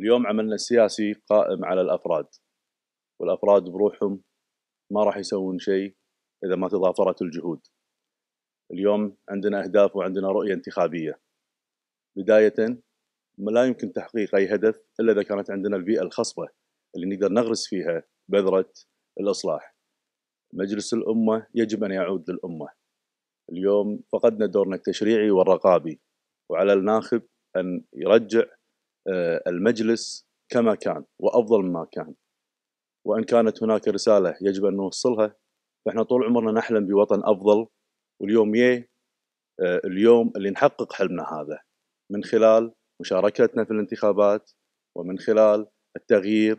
اليوم عملنا السياسي قائم على الافراد والافراد بروحهم ما راح يسوون شيء اذا ما تضافرت الجهود اليوم عندنا اهداف وعندنا رؤيه انتخابيه بدايه لا يمكن تحقيق اي هدف الا اذا كانت عندنا البيئه الخصبه اللي نقدر نغرس فيها بذره الاصلاح مجلس الامه يجب ان يعود للامه اليوم فقدنا دورنا التشريعي والرقابي وعلى الناخب ان يرجع آه، المجلس كما كان وافضل مما كان وان كانت هناك رساله يجب ان نوصلها فاحنا طول عمرنا نحلم بوطن افضل واليوم يه آه، اليوم اللي نحقق حلمنا هذا من خلال مشاركتنا في الانتخابات ومن خلال التغيير